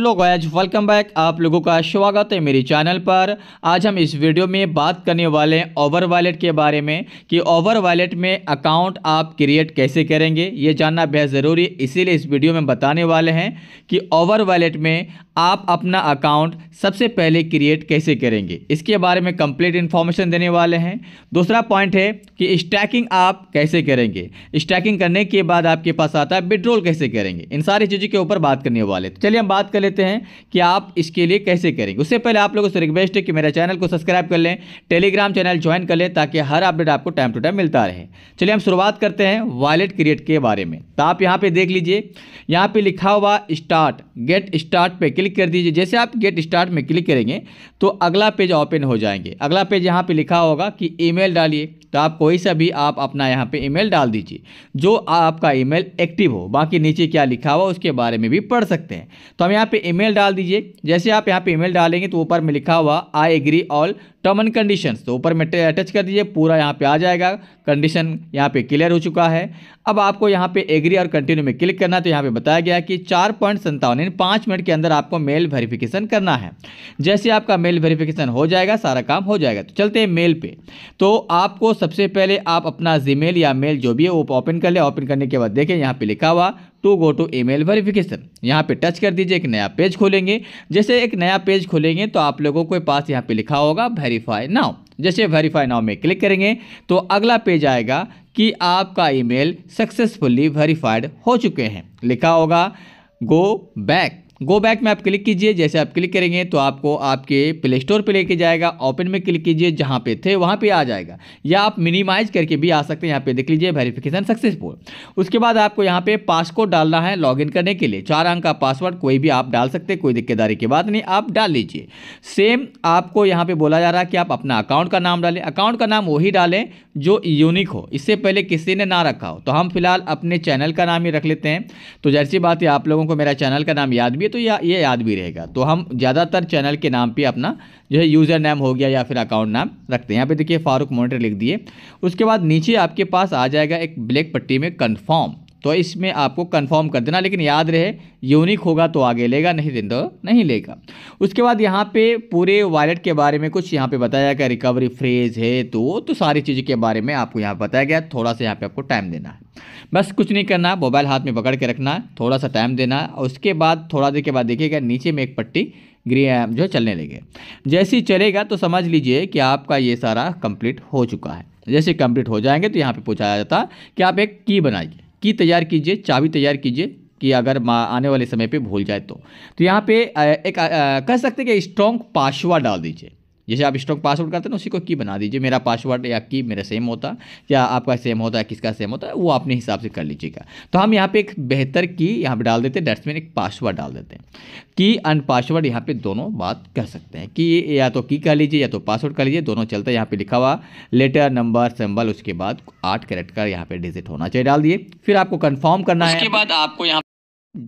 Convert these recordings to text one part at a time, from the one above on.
hello guys welcome back आप लोगों का स्वागत है मेरे चैनल पर आज हम इस वीडियो में बात करने वाले हैं ओवर वॉलेट के बारे में कि ओवर वॉलेट में अकाउंट आप क्रिएट कैसे करेंगे ये जानना बेहद ज़रूरी है इसीलिए इस वीडियो में बताने वाले हैं कि ओवर वॉलेट में आप अपना अकाउंट सबसे पहले क्रिएट कैसे करेंगे इसके बारे में कंप्लीट इन्फॉर्मेशन देने वाले हैं दूसरा पॉइंट है कि स्टैकिंग आप कैसे करेंगे स्टैकिंग करने के बाद आपके पास आता है विड्रोल कैसे करेंगे इन सारी चीज़ों के ऊपर बात करने वाले तो चलिए हम बात कर लेते हैं कि आप इसके लिए कैसे करेंगे उससे पहले आप लोगों से रिक्वेस्ट है कि मेरा चैनल को सब्सक्राइब कर लें टेलीग्राम चैनल ज्वाइन कर लें ताकि हर अपडेट आपको टाइम टू टाइम मिलता रहे चलिए हम शुरुआत करते हैं वॉलेट क्रिएट के बारे में तो आप यहाँ पर देख लीजिए यहाँ पर लिखा हुआ स्टार्ट गेट स्टार्ट पर क्लिक कर दीजिए जैसे आप गेट स्टार्ट में क्लिक करेंगे तो अगला पेज ओपन हो जाएंगे अगला पेज यहाँ पर लिखा होगा कि ई डालिए तो आप कोई सा भी आप अपना यहाँ पे ईमेल डाल दीजिए जो आपका ईमेल एक्टिव हो बाकी नीचे क्या लिखा हुआ उसके बारे में भी पढ़ सकते हैं तो हम यहाँ पे ईमेल डाल दीजिए जैसे आप यहाँ पे ईमेल डालेंगे तो ऊपर में लिखा हुआ I agree all term and condition तो ऊपर में अटैच कर दीजिए पूरा यहाँ पे आ जाएगा कंडीशन यहाँ पे क्लियर हो चुका है अब आपको यहाँ पे एग्री और कंटिन्यू में क्लिक करना तो यहाँ पे बताया गया कि चार पॉइंट संतावन पाँच मिनट के अंदर आपको मेल वेरिफिकेशन करना है जैसे आपका मेल वेरिफिकेशन हो जाएगा सारा काम हो जाएगा तो चलते हैं मेल पे तो आपको सबसे पहले आप अपना जीमेल या मेल जो भी है वो ओपन कर ले ओपन करने के बाद देखें यहाँ पे लिखा हुआ to go to email verification यहाँ पे टच कर दीजिए एक नया पेज खोलेंगे जैसे एक नया पेज खोलेंगे तो आप लोगों के पास यहाँ पे लिखा होगा वेरीफाई नाउ जैसे वेरीफाई नाउ में क्लिक करेंगे तो अगला पेज आएगा कि आपका ईमेल सक्सेसफुली वेरीफाइड हो चुके हैं लिखा होगा गो बैक गो बैक में आप क्लिक कीजिए जैसे आप क्लिक करेंगे तो आपको आपके प्ले स्टोर पर लेके जाएगा ओपन में क्लिक कीजिए जहाँ पे थे वहाँ पे आ जाएगा या आप मिनिमाइज करके भी आ सकते हैं यहाँ पे देख लीजिए वेरिफिकेशन सक्सेसफुल उसके बाद आपको यहाँ पे पासकोड डालना है लॉगिन करने के लिए चार अंक का पासवर्ड कोई भी आप डाल सकते कोई दिक्कतदारी की बात नहीं आप डाल लीजिए सेम आपको यहाँ पर बोला जा रहा है कि आप अपना अकाउंट का नाम डालें अकाउंट का नाम वही डालें जो यूनिक हो इससे पहले किसी ने ना रखा हो तो हम फिलहाल अपने चैनल का नाम ही रख लेते हैं तो जैसी बात है आप लोगों को मेरा चैनल का नाम याद भी तो या ये याद भी रहेगा तो हम ज़्यादातर चैनल के नाम पे अपना जो है यूज़र नेम हो गया या फिर अकाउंट नाम रखते हैं यहाँ पे देखिए फारूक मोनिटर लिख दिए उसके बाद नीचे आपके पास आ जाएगा एक ब्लैक पट्टी में कन्फर्म तो इसमें आपको कंफर्म कर देना लेकिन याद रहे यूनिक होगा तो आगे लेगा नहीं दिन तो नहीं लेगा उसके बाद यहाँ पे पूरे वॉलेट के बारे में कुछ यहाँ पे बताया गया रिकवरी फ्रेज है तो तो सारी चीज़ों के बारे में आपको यहाँ बताया गया थोड़ा सा यहाँ पे आपको टाइम देना है बस कुछ नहीं करना मोबाइल हाथ में पकड़ के रखना थोड़ा सा टाइम देना और उसके बाद थोड़ा देर के बाद देखिएगा नीचे में एक पट्टी ग्रीन जो है चलने लगे जैसे ही चलेगा तो समझ लीजिए कि आपका ये सारा कंप्लीट हो चुका है जैसे कंप्लीट हो जाएंगे तो यहाँ पे पूछा जाता कि आप एक की बनाइए की तैयार कीजिए चाबी तैयार कीजिए कि अगर आने वाले समय पे भूल जाए तो तो यहाँ पे एक कह सकते हैं कि स्ट्रॉन्ग पासवर्ड डाल दीजिए जैसे आप स्ट्रॉक पासवर्ड करते हैं उसी को की बना दीजिए मेरा पासवर्ड या की मेरा सेम होता या आपका सेम होता है किसका सेम होता है वो अपने हिसाब से कर लीजिएगा तो हम यहाँ पे एक बेहतर की यहाँ पे डाल देते हैं डेट्समैन एक पासवर्ड डाल देते हैं की एंड पासवर्ड यहाँ पे दोनों बात कर सकते हैं कि या तो की कर लीजिए या तो पासवर्ड कर लीजिए दोनों चलते हैं यहाँ पर लिखा हुआ लेटर नंबर सिंबल उसके बाद आठ करेक्ट का यहाँ पर डिजिट होना चाहिए डाल दिए फिर आपको कन्फर्म करना है उसके बाद आपको यहाँ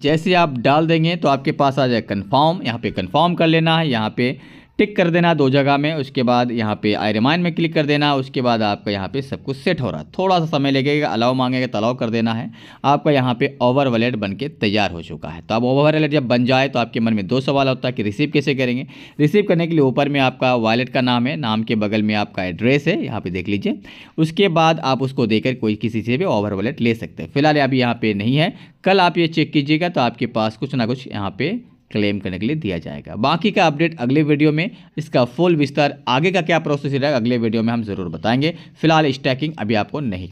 जैसे आप डाल देंगे तो आपके पास आ जाए कन्फर्म यहाँ पे कन्फर्म कर लेना है यहाँ पे टिक कर देना दो जगह में उसके बाद यहाँ पे आई रिमाइंड में क्लिक कर देना उसके बाद आपका यहाँ पे सब कुछ सेट हो रहा है थोड़ा सा समय लगेगा अलाउ मांगेगा तो अलाउ कर देना है आपका यहाँ पे ओवर वॉलेट बन के तैयार हो चुका है तो अब ओवर वॉलेट जब बन जाए तो आपके मन में दो सवाल होता है कि रिसीव कैसे करेंगे रिसीव करने के लिए ऊपर में आपका वॉलेट का नाम है नाम के बगल में आपका एड्रेस है यहाँ पर देख लीजिए उसके बाद आप उसको देकर कोई किसी से भी ओवर वॉलेट ले सकते हैं फिलहाल अभी यहाँ पर नहीं है कल आप ये चेक कीजिएगा तो आपके पास कुछ ना कुछ यहाँ पर क्लेम करने के लिए दिया जाएगा बाकी का अपडेट अगले वीडियो में इसका फुल विस्तार आगे का क्या प्रोसेस रहेगा अगले वीडियो में हम जरूर बताएंगे फिलहाल स्टैकिंग अभी आपको नहीं